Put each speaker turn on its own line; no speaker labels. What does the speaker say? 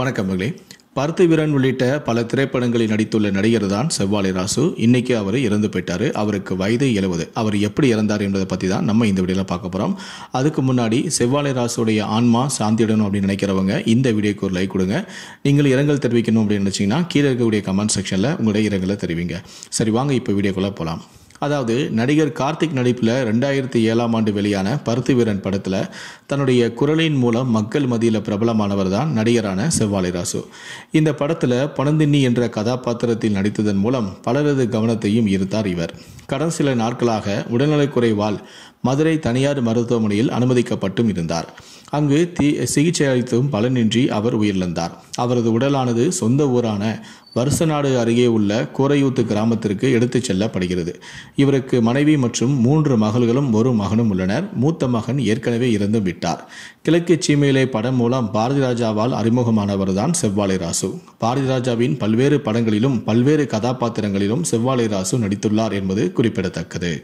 வணக்கம் மகளே பருத்தி வீரன் உள்ளிட்ட பல திரைப்படங்களில் நடித்துள்ள நடிகர் தான் செவ்வாழை ராசு இன்னைக்கு அவர் இறந்து போயிட்டார் அவருக்கு வயது எழுவது அவர் எப்படி இறந்தார் என்பதை பற்றி தான் நம்ம இந்த வீடியோவில் பார்க்க போகிறோம் அதுக்கு முன்னாடி செவ்வாலை ராசுடைய ஆன்மா சாந்தியிடணும் அப்படின்னு நினைக்கிறவங்க இந்த வீடியோக்கு ஒரு லைக் கொடுங்க நீங்கள் இரங்கல் தெரிவிக்கணும் அப்படின்னு நினச்சிங்கன்னா கீழே இருக்கக்கூடிய கமெண்ட் செக்ஷனில் உங்களுடைய இரங்கலை தெரிவிங்க சரி வாங்க இப்போ வீடியோக்குள்ளே போகலாம் அதாவது நடிகர் கார்த்திக் நடிப்பில் ரெண்டாயிரத்தி ஏழாம் ஆண்டு வெளியான பருத்து வீரன் படத்தில் தன்னுடைய குரலின் மூலம் மக்கள் மதியில் பிரபலமானவர் தான் நடிகரான செவ்வாழை ராசு இந்த படத்தில் பணந்தின்னி என்ற கதாபாத்திரத்தில் நடித்ததன் மூலம் பலரது கவனத்தையும் ஈர்த்தார் இவர் கடந்த சில நாட்களாக உடல்நலக்குறைவால் மதுரை தனியார் மருத்துவமனையில் அனுமதிக்கப்பட்டும் இருந்தார் அங்கு தி சிகிச்சை அளித்தும் பலனின்றி அவர் உயிரிழந்தார் அவரது உடலானது சொந்த ஊரான வருசநாடு அருகே உள்ள கூரையூத்து கிராமத்திற்கு எடுத்துச் செல்லப்படுகிறது இவருக்கு மனைவி மற்றும் மூன்று மகள்களும் ஒரு மகனும் உள்ளனர் மூத்த மகன் ஏற்கனவே இறந்து விட்டார் கிழக்கு சீமையிலே படம் மூலம் பாரதிராஜாவால் அறிமுகமானவர்தான் செவ்வாலை ராசு ராஜாவின் பல்வேறு படங்களிலும் பல்வேறு கதாபாத்திரங்களிலும் செவ்வாலை ராசு நடித்துள்ளார் என்பது குறிப்பிடத்தக்கது